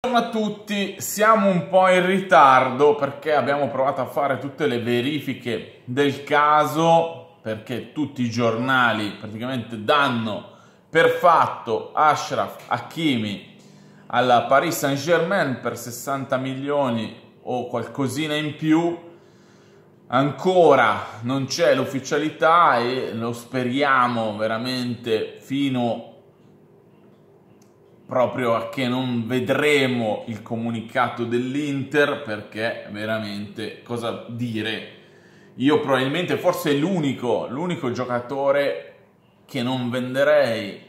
Buongiorno a tutti, siamo un po' in ritardo perché abbiamo provato a fare tutte le verifiche del caso perché tutti i giornali praticamente danno per fatto Ashraf Hakimi alla Paris Saint-Germain per 60 milioni o qualcosina in più. Ancora non c'è l'ufficialità e lo speriamo veramente fino proprio a che non vedremo il comunicato dell'Inter perché veramente cosa dire. Io probabilmente forse l'unico, l'unico giocatore che non venderei,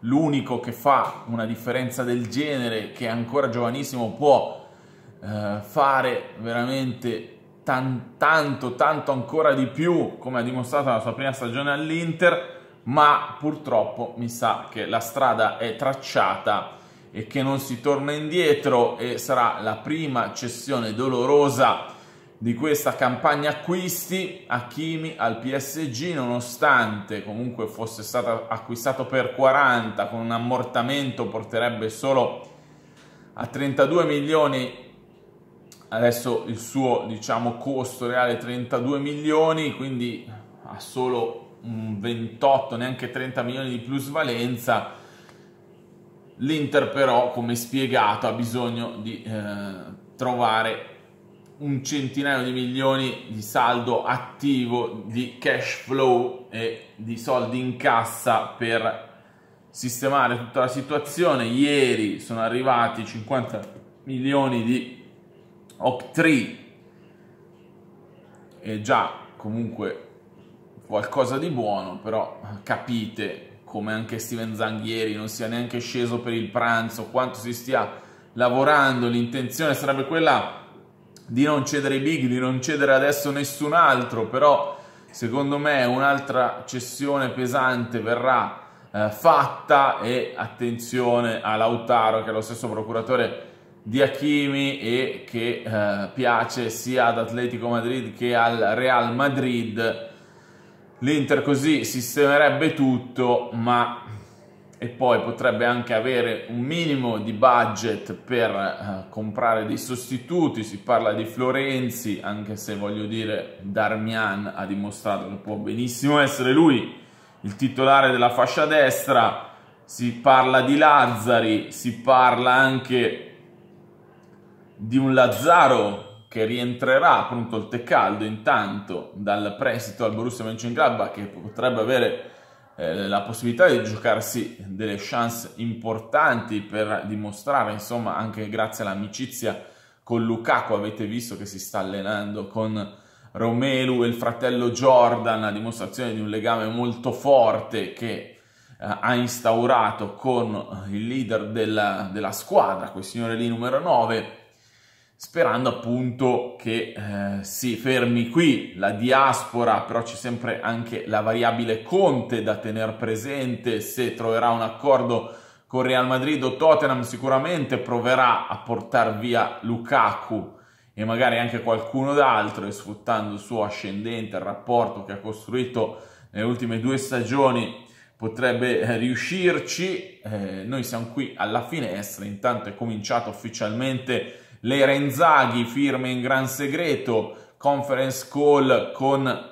l'unico che fa una differenza del genere, che è ancora giovanissimo può eh, fare veramente tan- tanto, tanto ancora di più, come ha dimostrato la sua prima stagione all'Inter ma purtroppo mi sa che la strada è tracciata e che non si torna indietro e sarà la prima cessione dolorosa di questa campagna acquisti Hakimi al PSG nonostante comunque fosse stato acquistato per 40 con un ammortamento porterebbe solo a 32 milioni adesso il suo diciamo costo reale 32 milioni quindi ha solo 28, neanche 30 milioni di plusvalenza. L'Inter però, come spiegato, ha bisogno di eh, trovare un centinaio di milioni di saldo attivo, di cash flow e di soldi in cassa per sistemare tutta la situazione. Ieri sono arrivati 50 milioni di octree e già comunque qualcosa di buono, però capite come anche Steven Zanghieri non sia neanche sceso per il pranzo, quanto si stia lavorando, l'intenzione sarebbe quella di non cedere i big, di non cedere adesso nessun altro, però secondo me un'altra cessione pesante verrà eh, fatta e attenzione a Lautaro che è lo stesso procuratore di Hakimi e che eh, piace sia ad Atletico Madrid che al Real Madrid L'Inter così sistemerebbe tutto, ma e poi potrebbe anche avere un minimo di budget per eh, comprare dei sostituti, si parla di Florenzi, anche se voglio dire Darmian ha dimostrato che può benissimo essere lui il titolare della fascia destra, si parla di Lazzari, si parla anche di un Lazzaro che rientrerà appunto il Tecaldo intanto dal prestito al Borussia Mönchengladbach che potrebbe avere eh, la possibilità di giocarsi delle chance importanti per dimostrare insomma anche grazie all'amicizia con Lukaku avete visto che si sta allenando con Romelu e il fratello Jordan a dimostrazione di un legame molto forte che eh, ha instaurato con il leader della, della squadra, quel signore lì numero 9, sperando appunto che eh, si fermi qui la diaspora, però c'è sempre anche la variabile Conte da tenere presente, se troverà un accordo con Real Madrid o Tottenham sicuramente proverà a portare via Lukaku e magari anche qualcuno d'altro e sfruttando il suo ascendente, il rapporto che ha costruito nelle ultime due stagioni potrebbe eh, riuscirci. Eh, noi siamo qui alla finestra, intanto è cominciato ufficialmente le Renzaghi, firme in gran segreto, conference call con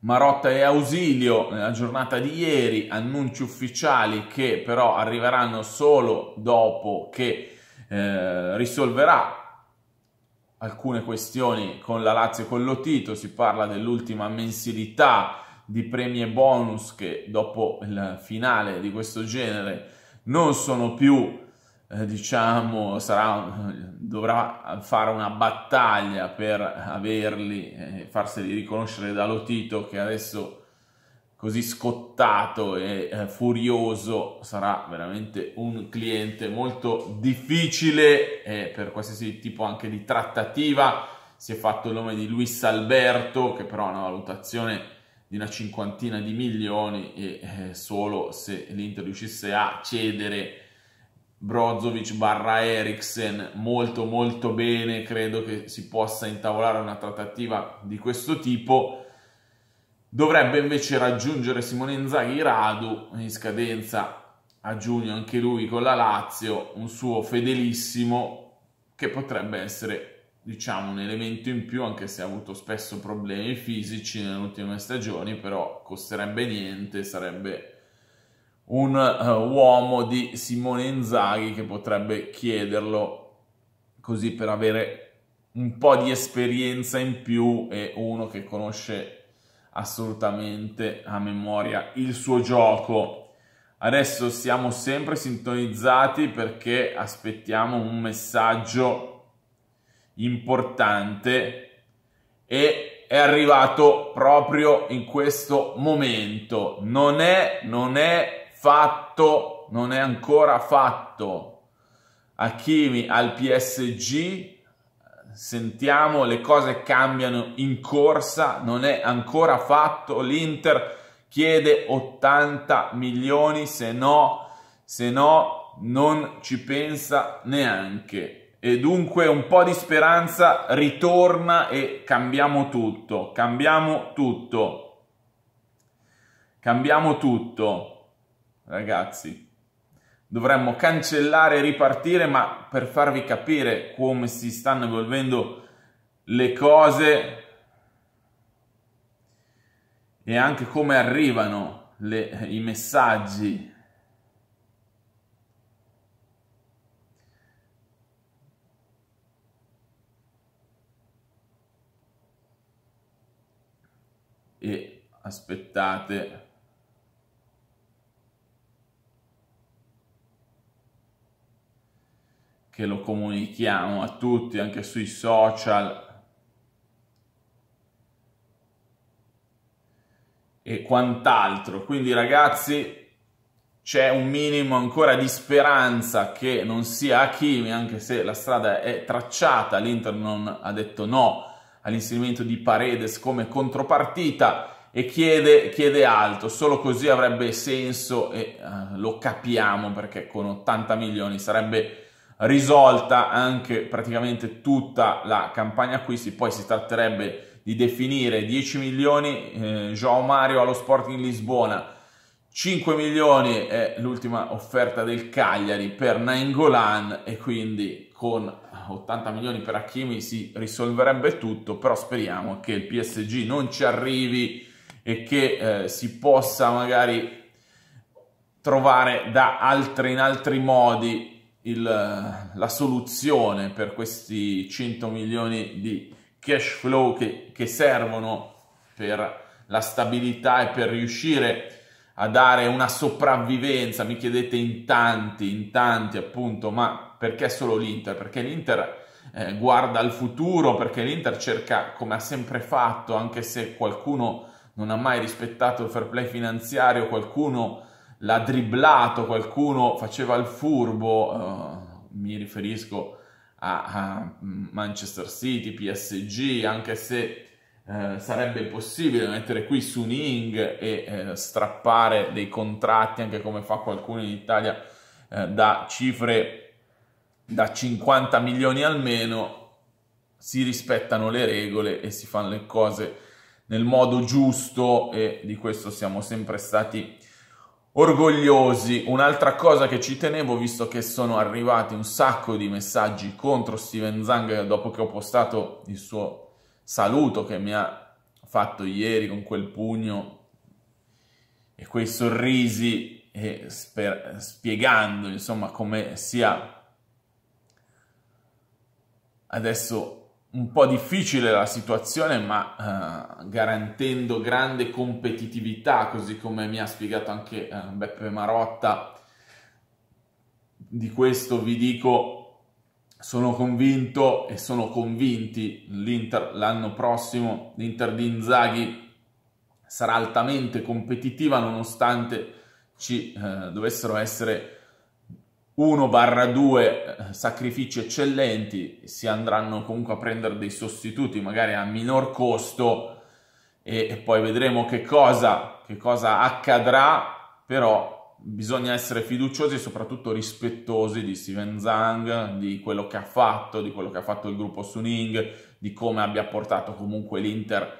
Marotta e Ausilio nella giornata di ieri, annunci ufficiali che però arriveranno solo dopo che eh, risolverà alcune questioni con la Lazio e con Lotito, si parla dell'ultima mensilità di premi e bonus che dopo il finale di questo genere non sono più eh, diciamo, sarà, dovrà fare una battaglia per averli eh, farseli riconoscere da Lotito che adesso così scottato e eh, furioso sarà veramente un cliente molto difficile eh, per qualsiasi tipo anche di trattativa si è fatto il nome di Luis Alberto che però ha una valutazione di una cinquantina di milioni e eh, solo se l'Inter riuscisse a cedere Brozovic barra Eriksen molto molto bene, credo che si possa intavolare una trattativa di questo tipo. Dovrebbe invece raggiungere Simone Inzaghi Radu in scadenza a giugno anche lui con la Lazio, un suo fedelissimo che potrebbe essere diciamo un elemento in più anche se ha avuto spesso problemi fisici nelle ultime stagioni, però costerebbe niente, sarebbe un uh, uomo di Simone Inzaghi che potrebbe chiederlo così per avere un po' di esperienza in più e uno che conosce assolutamente a memoria il suo gioco. Adesso siamo sempre sintonizzati perché aspettiamo un messaggio importante e è arrivato proprio in questo momento. Non è, non è fatto, non è ancora fatto. Hakimi al PSG, sentiamo le cose cambiano in corsa, non è ancora fatto, l'Inter chiede 80 milioni, se no, se no non ci pensa neanche. E dunque un po' di speranza ritorna e cambiamo tutto, cambiamo tutto, cambiamo tutto. Ragazzi, dovremmo cancellare e ripartire, ma per farvi capire come si stanno evolvendo le cose e anche come arrivano le, i messaggi. E aspettate che lo comunichiamo a tutti, anche sui social. E quant'altro. Quindi ragazzi, c'è un minimo ancora di speranza che non sia Hakimi, anche se la strada è tracciata, l'Inter non ha detto no all'inserimento di Paredes come contropartita e chiede, chiede alto, solo così avrebbe senso e uh, lo capiamo perché con 80 milioni sarebbe risolta anche praticamente tutta la campagna acquisti, poi si tratterebbe di definire 10 milioni eh, Joao Mario allo Sporting Lisbona, 5 milioni è l'ultima offerta del Cagliari per Nainggolan e quindi con 80 milioni per Hakimi si risolverebbe tutto, però speriamo che il PSG non ci arrivi e che eh, si possa magari trovare da altri, in altri modi il, eh, la soluzione per questi 100 milioni di cash flow che, che servono per la stabilità e per riuscire a dare una sopravvivenza. Mi chiedete in tanti, in tanti appunto, ma perché solo l'Inter? Perché l'Inter eh, guarda al futuro, perché l'Inter cerca, come ha sempre fatto, anche se qualcuno non ha mai rispettato il fair play finanziario, qualcuno l'ha dribblato, qualcuno faceva il furbo, uh, mi riferisco a, a, Manchester City, PSG, anche se eh, sarebbe possibile mettere qui Suning e eh, strappare dei contratti, anche come fa qualcuno in Italia, eh, da cifre da 50 milioni almeno, si rispettano le regole e si fanno le cose nel modo giusto e di questo siamo sempre stati orgogliosi. Un'altra cosa che ci tenevo, visto che sono arrivati un sacco di messaggi contro Steven Zang dopo che ho postato il suo saluto che mi ha fatto ieri con quel pugno e quei sorrisi e sper- spiegando insomma come sia adesso un po' difficile la situazione, ma eh, garantendo grande competitività, così come mi ha spiegato anche eh, Beppe Marotta. Di questo vi dico, sono convinto e sono convinti l'Inter l'anno prossimo l'Inter di Inzaghi sarà altamente competitiva nonostante ci eh, dovessero essere 1-2 eh, sacrifici eccellenti, si andranno comunque a prendere dei sostituti magari a minor costo e poi vedremo che cosa, che cosa accadrà, però bisogna essere fiduciosi e soprattutto rispettosi di Steven Zhang, di quello che ha fatto, di quello che ha fatto il gruppo Suning, di come abbia portato comunque l'Inter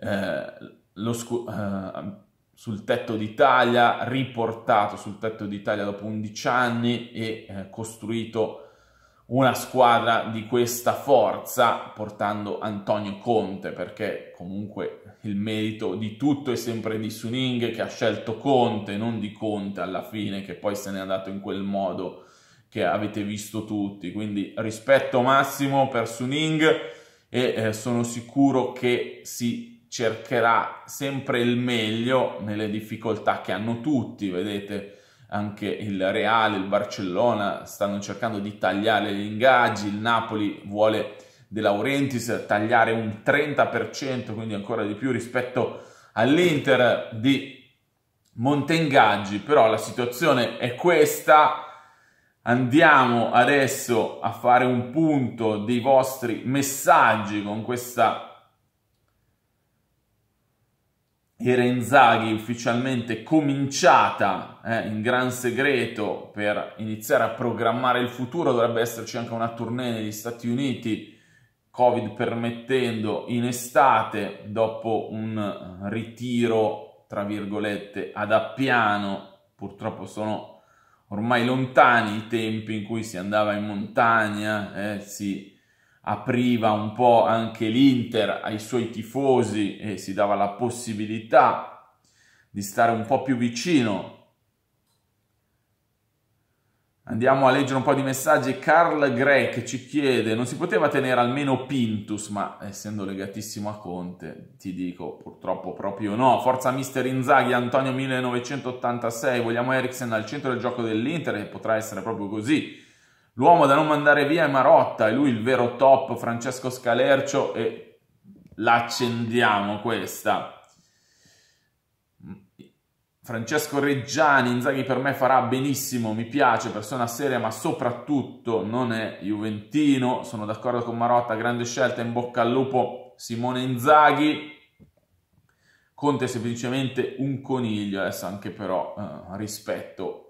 eh, lo scu- eh, sul tetto d'Italia, riportato sul tetto d'Italia dopo 11 anni e eh, costruito una squadra di questa forza portando Antonio Conte perché comunque il merito di tutto è sempre di Suning che ha scelto Conte, non di Conte alla fine che poi se n'è andato in quel modo che avete visto tutti, quindi rispetto massimo per Suning e eh, sono sicuro che si cercherà sempre il meglio nelle difficoltà che hanno tutti, vedete anche il Reale, il Barcellona stanno cercando di tagliare gli ingaggi, il Napoli vuole De Laurentiis tagliare un 30%, quindi ancora di più rispetto all'Inter di Montengaggi, però la situazione è questa. Andiamo adesso a fare un punto dei vostri messaggi con questa era Inzaghi ufficialmente cominciata eh, in gran segreto per iniziare a programmare il futuro, dovrebbe esserci anche una tournée negli Stati Uniti, Covid permettendo, in estate, dopo un ritiro, tra virgolette, ad Appiano, purtroppo sono ormai lontani i tempi in cui si andava in montagna, eh, si apriva un po' anche l'Inter ai suoi tifosi e si dava la possibilità di stare un po' più vicino. Andiamo a leggere un po' di messaggi. Carl Grec ci chiede, non si poteva tenere almeno Pintus, ma essendo legatissimo a Conte, ti dico purtroppo proprio no. Forza Mister Inzaghi, Antonio 1986, vogliamo Eriksen al centro del gioco dell'Inter e potrà essere proprio così L'uomo da non mandare via è Marotta, è lui il vero top, Francesco Scalercio e l'accendiamo questa. Francesco Reggiani, Inzaghi per me farà benissimo, mi piace, persona seria ma soprattutto non è juventino, sono d'accordo con Marotta, grande scelta, in bocca al lupo Simone Inzaghi. Conte è semplicemente un coniglio, adesso anche però eh, rispetto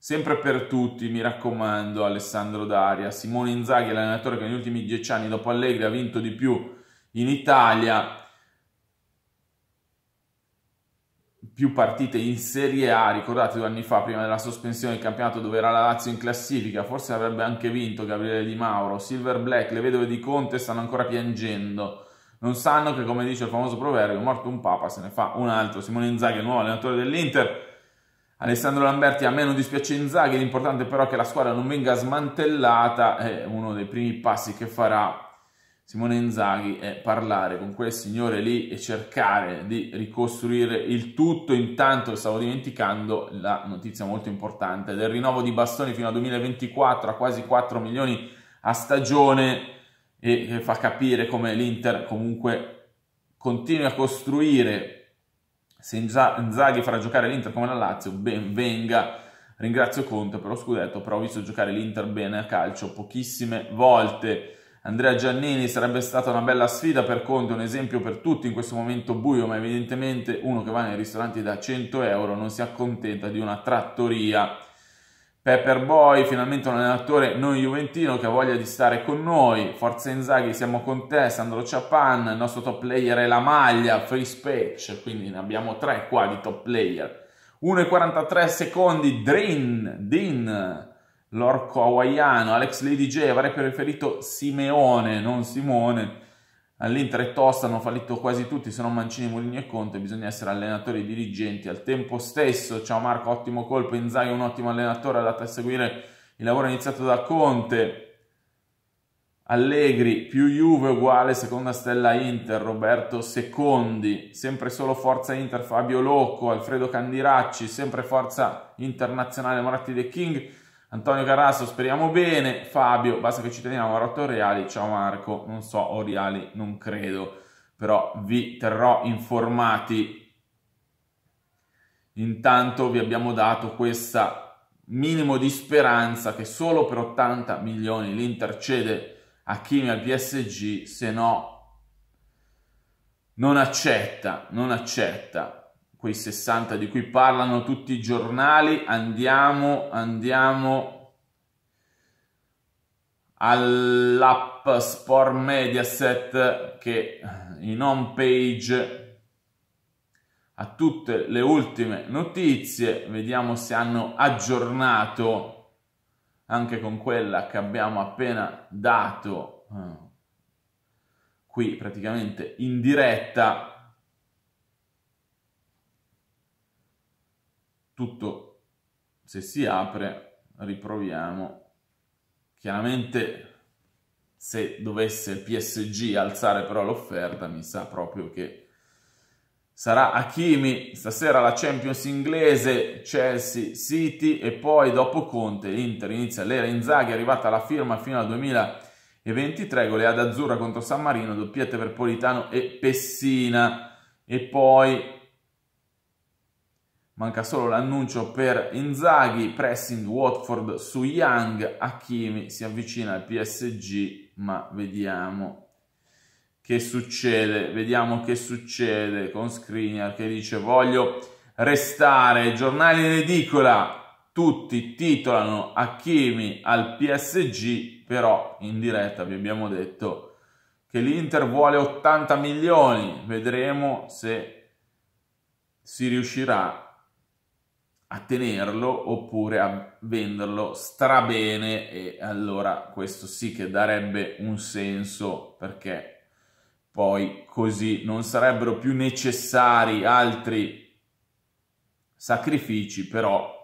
Sempre per tutti, mi raccomando, Alessandro Daria. Simone Inzaghi l'allenatore che negli ultimi dieci anni dopo Allegri ha vinto di più in Italia. Più partite in Serie A, ricordate due anni fa, prima della sospensione del campionato dove era la Lazio in classifica, forse avrebbe anche vinto Gabriele Di Mauro. Silver Black, le vedove di Conte stanno ancora piangendo. Non sanno che, come dice il famoso proverbio, morto un papa se ne fa un altro. Simone Inzaghi, nuovo allenatore dell'Inter Alessandro Lamberti a me non dispiace Inzaghi, l'importante però è che la squadra non venga smantellata, è uno dei primi passi che farà Simone Inzaghi è parlare con quel signore lì e cercare di ricostruire il tutto, intanto stavo dimenticando la notizia molto importante del rinnovo di Bastoni fino al 2024 a quasi 4 milioni a stagione e fa capire come l'Inter comunque continui a costruire se Inzaghi farà giocare l'Inter come la Lazio, ben venga. Ringrazio Conte per lo scudetto, però ho visto giocare l'Inter bene a calcio pochissime volte. Andrea Giannini sarebbe stata una bella sfida per Conte, un esempio per tutti in questo momento buio, ma evidentemente uno che va nei ristoranti da 100 euro non si accontenta di una trattoria Pepper Boy, finalmente un allenatore non juventino che ha voglia di stare con noi. Forza Inzaghi, siamo con te. Sandro Ciapan, il nostro top player è la maglia, free speech. Quindi ne abbiamo tre qua di top player. 1,43 secondi, Drin, Dean, l'orco hawaiano, Alex Lady J, avrei preferito Simeone, non Simone. All'Inter è tosta, hanno fallito quasi tutti, se non Mancini, Mourinho e Conte, bisogna essere allenatori e dirigenti al tempo stesso. Ciao Marco, ottimo colpo, Inzaghi è un ottimo allenatore, adatto a seguire il lavoro iniziato da Conte. Allegri più Juve uguale seconda stella Inter, Roberto Secondi, sempre solo forza Inter, Fabio Locco, Alfredo Candiracci, sempre forza internazionale Moratti De King. Antonio Carrasso, speriamo bene. Fabio, basta che ci teniamo a rotto reali. Ciao Marco, non so, o reali non credo, però vi terrò informati. Intanto vi abbiamo dato questo minimo di speranza che solo per 80 milioni l'Inter cede a Kimi al PSG, se no non accetta, non accetta quei 60 di cui parlano tutti i giornali, andiamo, andiamo all'app Sport Mediaset che eh, in home page ha tutte le ultime notizie, vediamo se hanno aggiornato anche con quella che abbiamo appena dato eh, qui praticamente in diretta tutto se si apre riproviamo chiaramente se dovesse il PSG alzare però l'offerta mi sa proprio che sarà Hakimi stasera la Champions inglese Chelsea City e poi dopo Conte Inter inizia l'era Inzaghi è arrivata la firma fino al 2023 goleada azzurra contro San Marino doppiette per Politano e Pessina e poi Manca solo l'annuncio per Inzaghi, pressing Watford su Young, Hakimi si avvicina al PSG, ma vediamo che succede. Vediamo che succede con Skriniar che dice voglio restare. Giornali in edicola, tutti titolano Hakimi al PSG, però in diretta vi abbiamo detto che l'Inter vuole 80 milioni. Vedremo se si riuscirà a a tenerlo oppure a venderlo strabene e allora questo sì che darebbe un senso perché poi così non sarebbero più necessari altri sacrifici però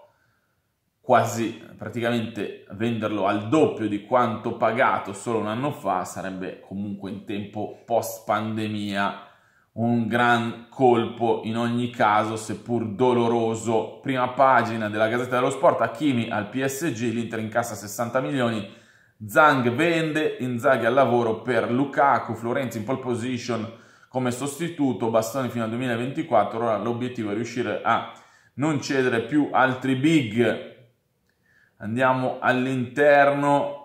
quasi praticamente venderlo al doppio di quanto pagato solo un anno fa sarebbe comunque in tempo post pandemia un gran colpo in ogni caso, seppur doloroso. Prima pagina della Gazzetta dello Sport, Hakimi al PSG, l'Inter incassa 60 milioni, Zhang vende, Inzaghi al lavoro per Lukaku, Florenzi in pole position come sostituto, Bastoni fino al 2024, ora l'obiettivo è riuscire a non cedere più altri big. Andiamo all'interno,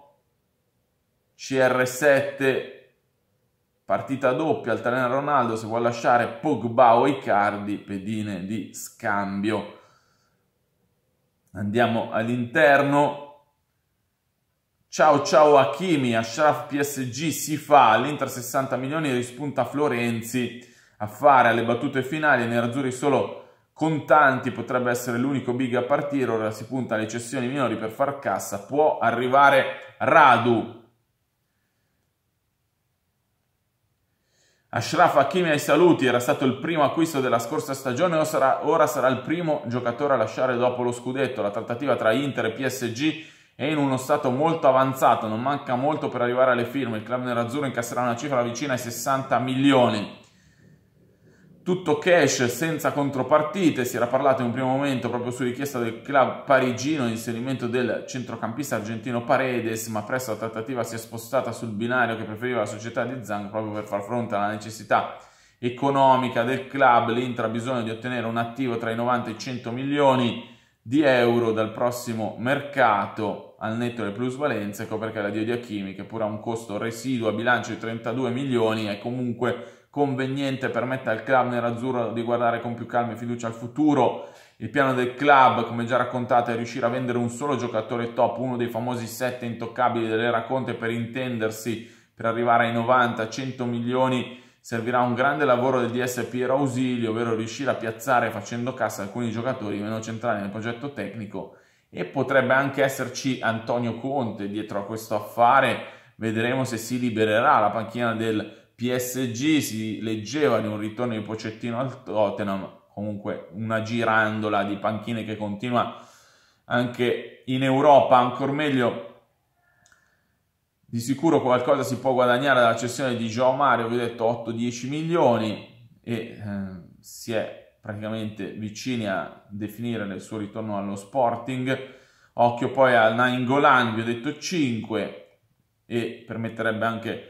CR7, Partita doppia, il talento Ronaldo se vuoi lasciare Pogba o Icardi, pedine di scambio. Andiamo all'interno. Ciao ciao Hakimi, Ashraf PSG si fa, l'Inter 60 milioni rispunta Florenzi a fare alle battute finali, nerazzurri solo contanti potrebbe essere l'unico big a partire, ora si punta alle cessioni minori per far cassa, può arrivare Radu, Ashraf Hakimi ai saluti, era stato il primo acquisto della scorsa stagione, ora sarà, ora sarà il primo giocatore a lasciare dopo lo scudetto. La trattativa tra Inter e PSG è in uno stato molto avanzato, non manca molto per arrivare alle firme. Il club nerazzurro incasserà una cifra vicina ai 60 milioni tutto cash senza contropartite, si era parlato in un primo momento proprio su richiesta del club parigino inserimento del centrocampista argentino Paredes, ma presto la trattativa si è spostata sul binario che preferiva la società di Zang proprio per far fronte alla necessità economica del club, l'Inter ha bisogno di ottenere un attivo tra i 90 e i 100 milioni di euro dal prossimo mercato al netto delle plusvalenze, ecco perché la Diodia Chimica, che pure ha un costo residuo a bilancio di 32 milioni, è comunque conveniente permette al club nerazzurro di guardare con più calma e fiducia al futuro. Il piano del club, come già raccontato, è riuscire a vendere un solo giocatore top, uno dei famosi sette intoccabili dell'era Conte per intendersi, per arrivare ai 90-100 milioni servirà un grande lavoro del DS Piero Ausilio, ovvero riuscire a piazzare facendo cassa alcuni giocatori meno centrali nel progetto tecnico e potrebbe anche esserci Antonio Conte dietro a questo affare, vedremo se si libererà la panchina del PSG si leggeva di un ritorno di Pocettino al Tottenham, comunque una girandola di panchine che continua anche in Europa, ancora meglio di sicuro qualcosa si può guadagnare dalla cessione di Joao Mario, vi ho detto 8-10 milioni e eh, si è praticamente vicini a definire il suo ritorno allo Sporting. Occhio poi al Nainggolan, vi ho detto 5 e permetterebbe anche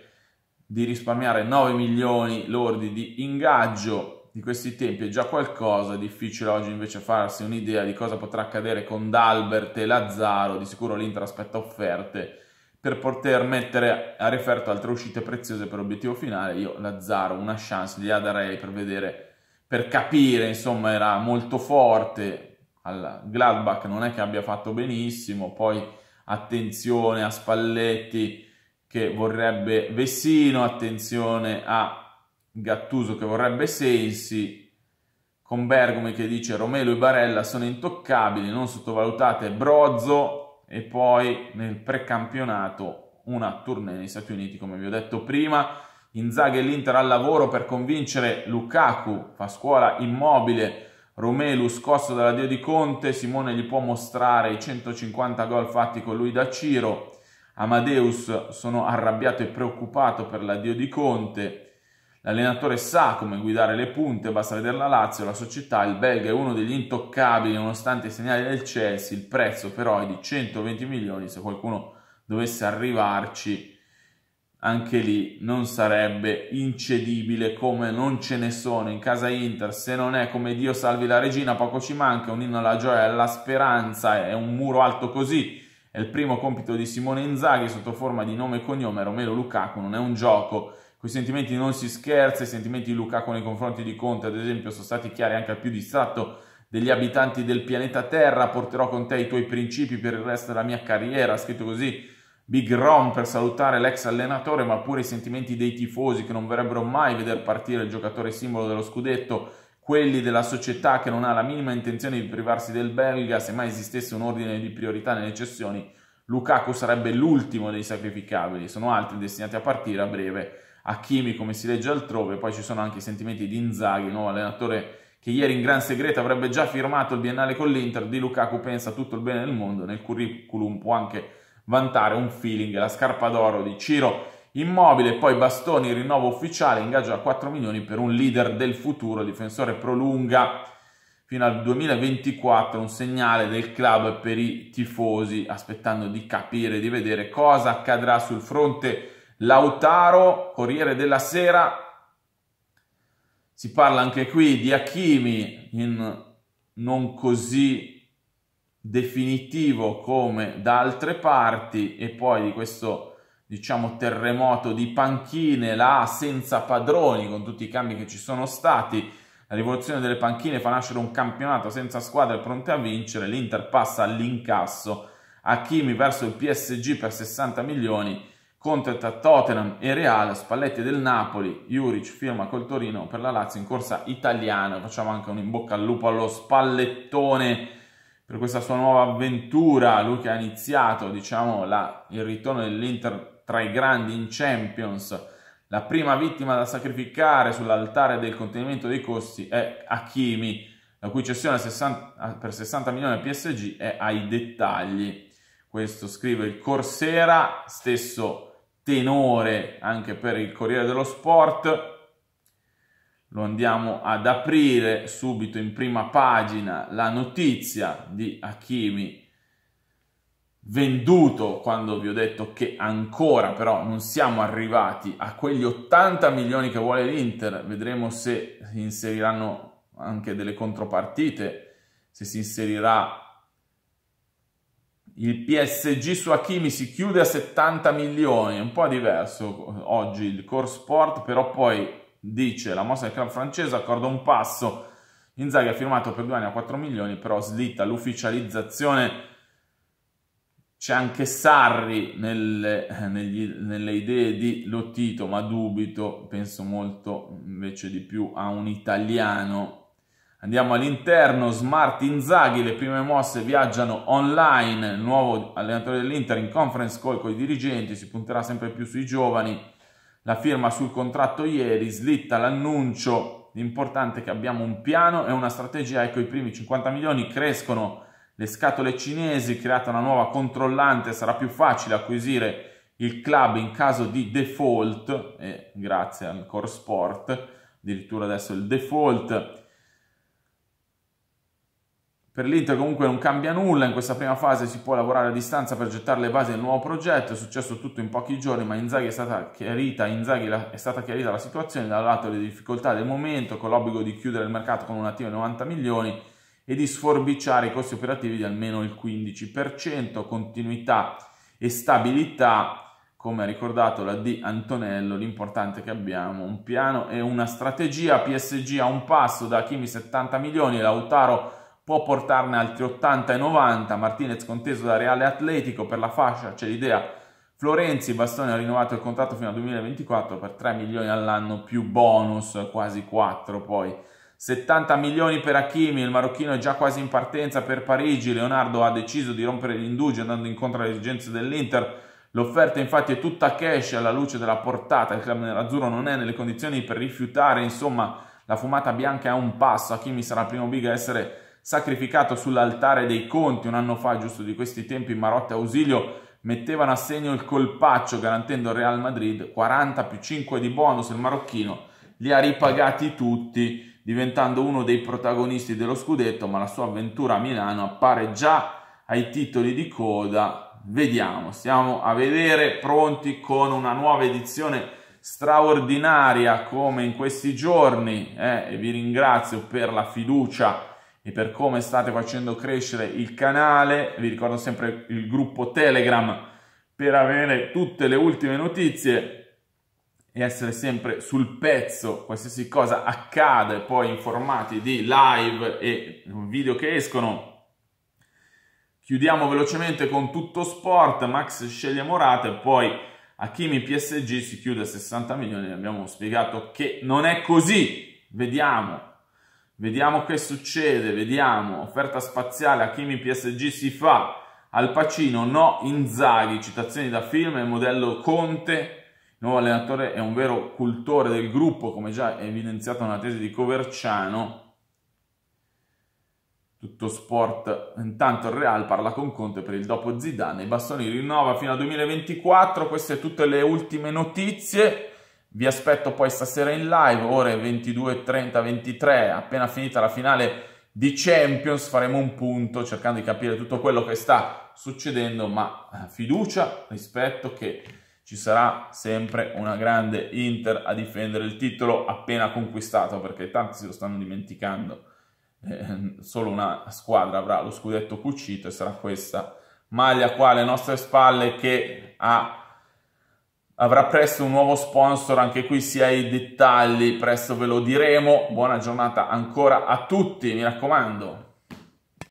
di risparmiare 9 milioni lordi di ingaggio di questi tempi è già qualcosa, è difficile oggi invece farsi un'idea di cosa potrà accadere con D'Albert e Lazzaro, di sicuro l'Inter aspetta offerte per poter mettere a referto altre uscite preziose per l'obiettivo finale, io Lazzaro una chance gliela darei per vedere, per capire, insomma era molto forte, al Gladbach non è che abbia fatto benissimo, poi attenzione a Spalletti, che vorrebbe Vessino, attenzione a Gattuso che vorrebbe Sensi, con Bergomi che dice Romelo e Barella sono intoccabili, non sottovalutate Brozzo e poi nel precampionato una tournée negli Stati Uniti, come vi ho detto prima. Inzaghi e l'Inter al lavoro per convincere Lukaku, fa scuola immobile, Romelu scosso dall'addio di Conte, Simone gli può mostrare i 150 gol fatti con lui da Ciro, Amadeus sono arrabbiato e preoccupato per l'addio di Conte. L'allenatore sa come guidare le punte, basta vedere la Lazio, la società, il belga è uno degli intoccabili nonostante i segnali del Chelsea, il prezzo però è di 120 milioni, se qualcuno dovesse arrivarci anche lì non sarebbe incedibile come non ce ne sono in casa Inter, se non è come Dio salvi la regina poco ci manca, un inno alla gioia e alla speranza, è un muro alto così è il primo compito di Simone Inzaghi sotto forma di nome e cognome Romero Lukaku, non è un gioco. Quei sentimenti non si scherza, i sentimenti di Lukaku nei confronti di Conte, ad esempio, sono stati chiari anche al più distratto degli abitanti del pianeta Terra, porterò con te i tuoi principi per il resto della mia carriera, scritto così Big Rom per salutare l'ex allenatore, ma pure i sentimenti dei tifosi che non vorrebbero mai veder partire il giocatore simbolo dello scudetto quelli della società che non ha la minima intenzione di privarsi del belga, se mai esistesse un ordine di priorità nelle cessioni, Lukaku sarebbe l'ultimo dei sacrificabili, sono altri destinati a partire a breve, Hakimi come si legge altrove, poi ci sono anche i sentimenti di Inzaghi, nuovo allenatore che ieri in gran segreto avrebbe già firmato il biennale con l'Inter, di Lukaku pensa tutto il bene del mondo, nel curriculum può anche vantare un feeling, la scarpa d'oro di Ciro Immobile, poi Bastoni, rinnovo ufficiale, ingaggio da 4 milioni per un leader del futuro, difensore prolunga fino al 2024 un segnale del club per i tifosi, aspettando di capire, di vedere cosa accadrà sul fronte Lautaro, Corriere della Sera. Si parla anche qui di Hakimi in non così definitivo come da altre parti e poi di questo diciamo terremoto di panchine, la senza padroni con tutti i cambi che ci sono stati. La rivoluzione delle panchine fa nascere un campionato senza squadre pronte a vincere, l'Inter passa all'incasso, Hakimi verso il PSG per 60 milioni, Conte tra Tottenham e Real, Spalletti del Napoli, Juric firma col Torino per la Lazio in corsa italiana, facciamo anche un in bocca al lupo allo Spallettone per questa sua nuova avventura, lui che ha iniziato diciamo, la, il ritorno dell'Inter tra i grandi in Champions. La prima vittima da sacrificare sull'altare del contenimento dei costi è Hakimi, la cui cessione 60, per 60 milioni al PSG è ai dettagli. Questo scrive il Corsera, stesso tenore anche per il Corriere dello Sport. Lo andiamo ad aprire subito in prima pagina la notizia di Hakimi venduto quando vi ho detto che ancora però non siamo arrivati a quegli 80 milioni che vuole l'Inter, vedremo se si inseriranno anche delle contropartite, se si inserirà il PSG su Hakimi si chiude a 70 milioni, un po' diverso oggi il core sport, però poi dice la mossa del club francese accorda un passo, Inzaghi ha firmato per due anni a 4 milioni, però slitta l'ufficializzazione c'è anche Sarri nelle, negli, nelle idee di Lottito, ma dubito, penso molto invece di più a un italiano Andiamo all'interno, Smart Inzaghi, le prime mosse viaggiano online, il nuovo allenatore dell'Inter in conference call con i dirigenti, si punterà sempre più sui giovani, la firma sul contratto ieri, slitta l'annuncio, l'importante è che abbiamo un piano e una strategia, ecco i primi 50 milioni crescono le scatole cinesi, creata una nuova controllante, sarà più facile acquisire il club in caso di default, e grazie al Core Sport, addirittura adesso il default. Per l'Inter comunque non cambia nulla, in questa prima fase si può lavorare a distanza per gettare le basi del nuovo progetto, è successo tutto in pochi giorni, ma Inzaghi è stata chiarita, la, è stata chiarita la situazione dal lato delle difficoltà del momento, con l'obbligo di chiudere il mercato con un attivo di 90 milioni, e di sforbiciare i costi operativi di almeno il 15%, continuità e stabilità come ha ricordato la D. Antonello, l'importante è che abbiamo un piano e una strategia. PSG a un passo da Kimi 70 milioni, Lautaro può portarne altri 80 e 90, Martinez conteso da Reale Atletico per la fascia, c'è l'idea. Florenzi, Bastone ha rinnovato il contratto fino al 2024 per 3 milioni all'anno più bonus, quasi 4 poi. 70 milioni per Hakimi, il marocchino è già quasi in partenza per Parigi, Leonardo ha deciso di rompere l'indugio andando incontro alle esigenze dell'Inter, l'offerta infatti è tutta cash alla luce della portata, il club nerazzurro non è nelle condizioni per rifiutare, insomma la fumata bianca è a un passo, Hakimi sarà il primo big a essere sacrificato sull'altare dei conti, un anno fa giusto di questi tempi Marotta e Ausilio mettevano a segno il colpaccio garantendo al Real Madrid 40 più 5 di bonus, il marocchino li ha ripagati tutti diventando uno dei protagonisti dello scudetto, ma la sua avventura a Milano appare già ai titoli di coda. Vediamo, stiamo a vedere, pronti con una nuova edizione straordinaria come in questi giorni eh, e vi ringrazio per la fiducia e per come state facendo crescere il canale. Vi ricordo sempre il gruppo Telegram per avere tutte le ultime notizie e essere sempre sul pezzo, qualsiasi cosa accade, poi in formati di live e video che escono. Chiudiamo velocemente con tutto sport, Max sceglie Morata e poi Hakimi PSG si chiude a 60 milioni, abbiamo spiegato che non è così, vediamo, vediamo che succede, vediamo, offerta spaziale Hakimi PSG si fa, Al Pacino no, Inzaghi, citazioni da film e modello Conte il nuovo allenatore è un vero cultore del gruppo, come già evidenziato nella tesi di Coverciano. Tutto sport, intanto il Real parla con Conte per il dopo Zidane, i Bastoni rinnova fino al 2024, queste sono tutte le ultime notizie, vi aspetto poi stasera in live, ore 22.30-23, appena finita la finale di Champions, faremo un punto cercando di capire tutto quello che sta succedendo, ma eh, fiducia, rispetto che ci sarà sempre una grande Inter a difendere il titolo appena conquistato, perché tanti se lo stanno dimenticando. Eh, solo una squadra avrà lo scudetto cucito e sarà questa maglia qua alle nostre spalle che ha avrà presto un nuovo sponsor, anche qui si ha i dettagli, presto ve lo diremo. Buona giornata ancora a tutti, mi raccomando.